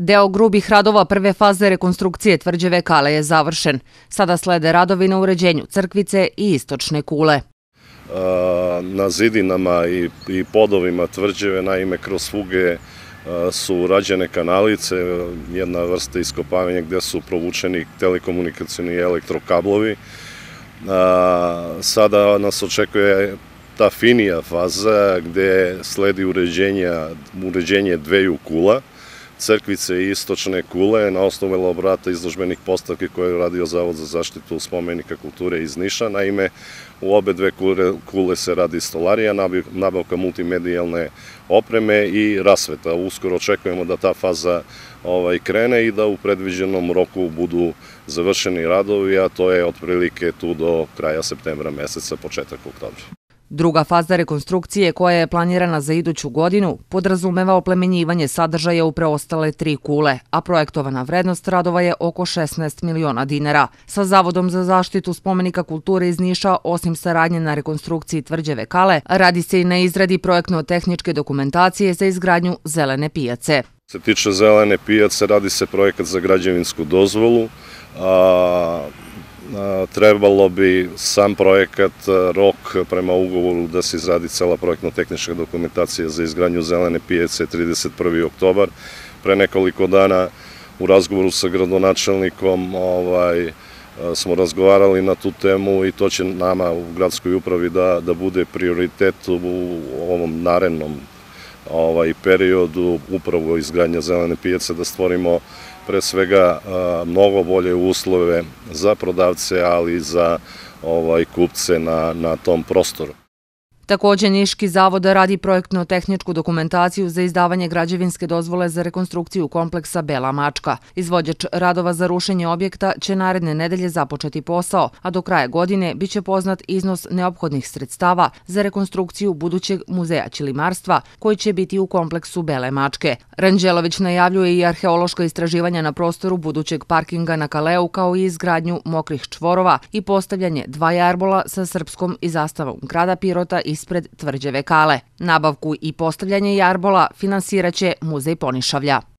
Deo grubih radova prve faze rekonstrukcije tvrđave Kale je završen. Sada slede radovi na uređenju crkvice i istočne kule. Na zidinama i podovima tvrđave, naime kroz fuge, su urađene kanalice, jedna vrsta iskopavanja gde su provučeni telekomunikacijni elektrokablovi. Sada nas očekuje ta finija faza gde sledi uređenje dveju kula, crkvice i istočne kule na osnovu elaborata izložbenih postavki koje je radio Zavod za zaštitu spomenika kulture iz Niša. Naime, u obe dve kule, se radi stolarija, nabavka multimedijalne opreme i rasveta. Uskoro očekujemo da ta faza ovaj, krene i da u predviđenom roku budu završeni radovi, a to je otprilike tu do kraja septembra meseca, početak oktobra. Druga faza rekonstrukcije koja je planirana za iduću godinu podrazumeva oplemenjivanje sadržaja u preostale tri kule, a projektovana vrednost radova je oko 16 miliona dinara. Sa Zavodom za zaštitu spomenika kulture iz Niša, osim saradnje na rekonstrukciji tvrđeve Kale, radi se i na izradi projektno-tehničke dokumentacije za izgradnju zelene pijace. Se tiče zelene pijace, radi se projekat za građevinsku dozvolu, a trebalo bi sam projekat, e, rok prema ugovoru da se izradi cela projektno-tehnička dokumentacija za izgradnju zelene pijece 31. oktobar. Pre nekoliko dana u razgovoru sa gradonačelnikom ovaj, e, smo razgovarali na tu temu i to će nama u gradskoj upravi da, da bude prioritet u ovom narednom ovaj periodu upravo izgradnja zelene pijace da stvorimo pre svega mnogo bolje uslove za prodavce, ali i za ovaj, kupce na, na tom prostoru. Takođe, Niški zavod radi projektno-tehničku dokumentaciju za izdavanje građevinske dozvole za rekonstrukciju kompleksa Bela Mačka. Izvođač radova za rušenje objekta će naredne nedelje započeti posao, a do kraja godine biće poznat iznos neophodnih sredstava za rekonstrukciju budućeg muzeja Ćilimarstva, koji će biti u kompleksu Bele Mačke. Ranđelović najavljuje i arheološko istraživanje na prostoru budućeg parkinga na Kaleu kao i izgradnju mokrih čvorova i postavljanje dva jarbola sa srpskom i zastavom grada Pirota i ispred tvrđave Kale. Nabavku i postavljanje jarbola finansiraće Muzej Ponišavlja.